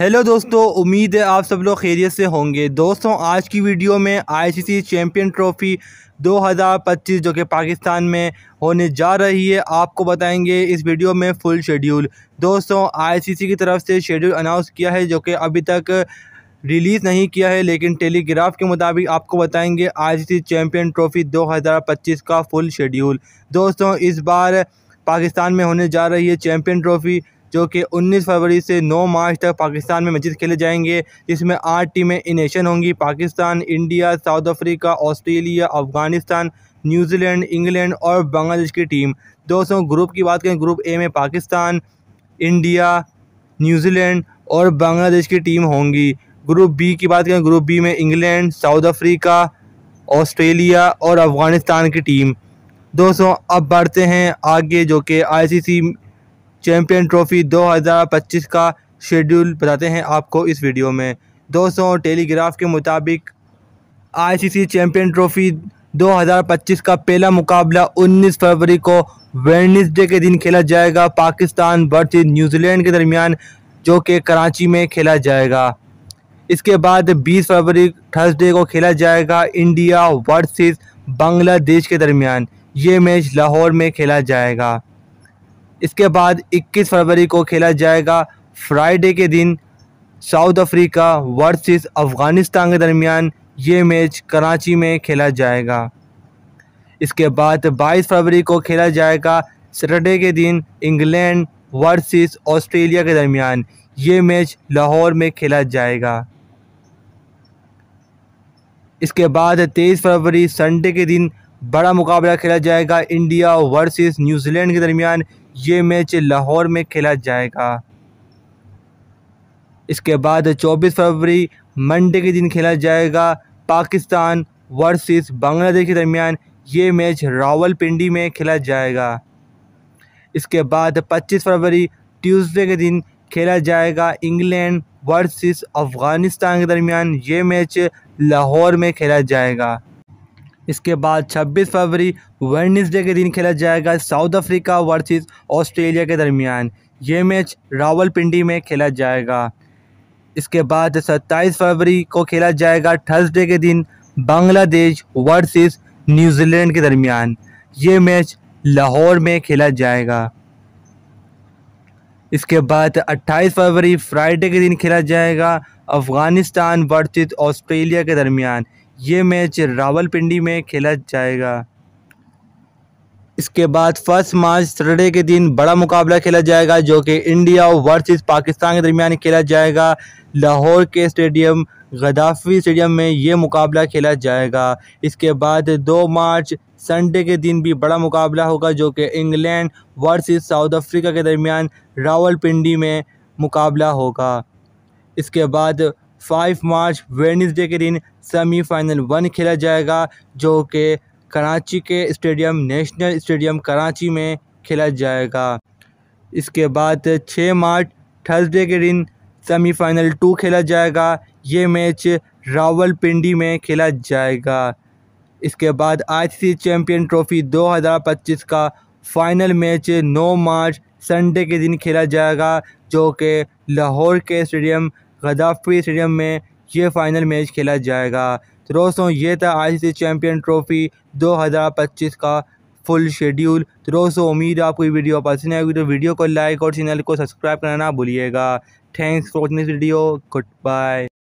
hello दोस्तों उम्मीद है आप सब लोग खैरियत से होंगे दोस्तों आज की वीडियो में आईसीसी चैम्पियन ट्रॉफ़ी 2025 जो कि पाकिस्तान में होने जा रही है आपको बताएंगे इस वीडियो में फुल शेड्यूल दोस्तों आईसीसी की तरफ से शेड्यूल अनाउंस किया है जो कि अभी तक रिलीज़ नहीं किया है लेकिन टेलीग्राफ के मुताबिक आपको बताएंगे सी चैम्पियन ट्रॉफ़ी दो का फुल शेड्यूल दोस्तों इस बार पाकिस्तान में होने जा रही है चैम्पियन ट्रॉफ़ी जो कि 19 फरवरी से 9 मार्च तक पाकिस्तान में मजीद खेले जाएंगे जिसमें आठ टीमें इन एशियन होंगी Pakistan India South Africa Australia Afghanistan New Zealand England और बांग्लादेश की टीम दोस्तों ग्रुप की बात करें ग्रुप ए में पाकिस्तान इंडिया न्यूजीलैंड और बांग्लादेश की टीम होंगी ग्रुप बी की बात करें ग्रुप बी में इंग्लैंड साउथ अफ्रीका ऑस्ट्रेलिया और अफ़गानिस्तान की टीम दोस्तों अब बढ़ते हैं आगे जो कि आईसीसी चैंपियन ट्रॉफी 2025 का शेड्यूल बताते हैं आपको इस वीडियो में दोस्तों टेलीग्राफ के मुताबिक आईसीसी चैंपियन ट्रॉफी 2025 का पहला मुकाबला 19 फरवरी को वेडनेसडे के दिन खेला जाएगा पाकिस्तान वर्सेस न्यूजीलैंड के दरमियान जो कि कराची में खेला जाएगा इसके बाद 20 फरवरी थर्सडे को खेला जाएगा इंडिया वर्सेस बांग्लादेश के दरमियान ये मैच लाहौर में खेला जाएगा इसके बाद 21 फरवरी को खेला जाएगा फ्राइडे के दिन साउथ अफ्रीका वर्सेस अफ़गानिस्तान के दरमियान ये मैच कराची में खेला जाएगा इसके बाद 22 फरवरी को खेला जाएगा सैटरडे के दिन इंग्लैंड वर्सेस ऑस्ट्रेलिया के दरमियान ये मैच लाहौर में खेला जाएगा इसके बाद 23 फरवरी संडे के दिन बड़ा मुकाबला खेला जाएगा इंडिया वर्सेस न्यूजीलैंड के दरमियान ये मैच लाहौर में खेला जाएगा इसके बाद 24 फरवरी मंडे के दिन खेला जाएगा पाकिस्तान वर्सेस बांग्लादेश के दरमियान ये मैच रावलपिंडी में खेला जाएगा इसके बाद 25 फरवरी ट्यूसडे के दिन खेला जाएगा इंग्लैंड वर्सेस अफ़गानिस्तान के दरमियान ये मैच लाहौर में खेला जाएगा इसके बाद 26 फरवरी वेडनेसडे के दिन खेला जाएगा साउथ अफ्रीका वर्सेस ऑस्ट्रेलिया के दरमियान ये मैच रावलपिंडी में खेला जाएगा इसके बाद 27 फरवरी को खेला जाएगा थर्सडे के दिन बांग्लादेश वर्सेस न्यूजीलैंड के दरमियान ये मैच लाहौर में खेला जाएगा इसके बाद 28 फरवरी फ्राइडे के दिन खेला जाएगा अफ़गानिस्तान वर्सेस ऑस्ट्रेलिया के दरमियान ये मैच रावलपिंडी में खेला जाएगा इसके बाद फर्स्ट मार्च सटरडे के दिन बड़ा मुकाबला खेला जाएगा जो कि इंडिया वर्सेस पाकिस्तान के दरमियान खेला जाएगा लाहौर के स्टेडियम गदाफी स्टेडियम में ये मुकाबला खेला जाएगा इसके बाद दो मार्च संडे के दिन भी बड़ा मुकाबला होगा जो कि इंग्लैंड वर्सेस साउथ अफ्रीका के दरमियान रावलपिंडी में मुकाबला होगा इसके बाद फाइव मार्च वेडनेसडे के दिन सेमीफाइनल वन खेला जाएगा जो कि कराची के स्टेडियम नेशनल स्टेडियम कराची में खेला जाएगा इसके बाद छः मार्च थर्सडे के दिन सेमीफाइनल टू खेला जाएगा ये मैच रावलपिंडी में खेला जाएगा इसके बाद आईसीसी चैंपियन ट्रॉफी 2025 का फाइनल मैच 9 मार्च संडे के दिन खेला जाएगा जो कि लाहौर के स्टेडियम गदाफी स्टेडियम में ये फाइनल मैच खेला जाएगा तो दोस्तों ये था आईसीसी चैंपियन ट्रॉफी 2025 का फुल शेड्यूल तो दोस्तों उम्मीद आपको ये वीडियो पसंद आएगी तो वीडियो को लाइक और चैनल को सब्सक्राइब करना ना भूलिएगा thanks for watching this video good bye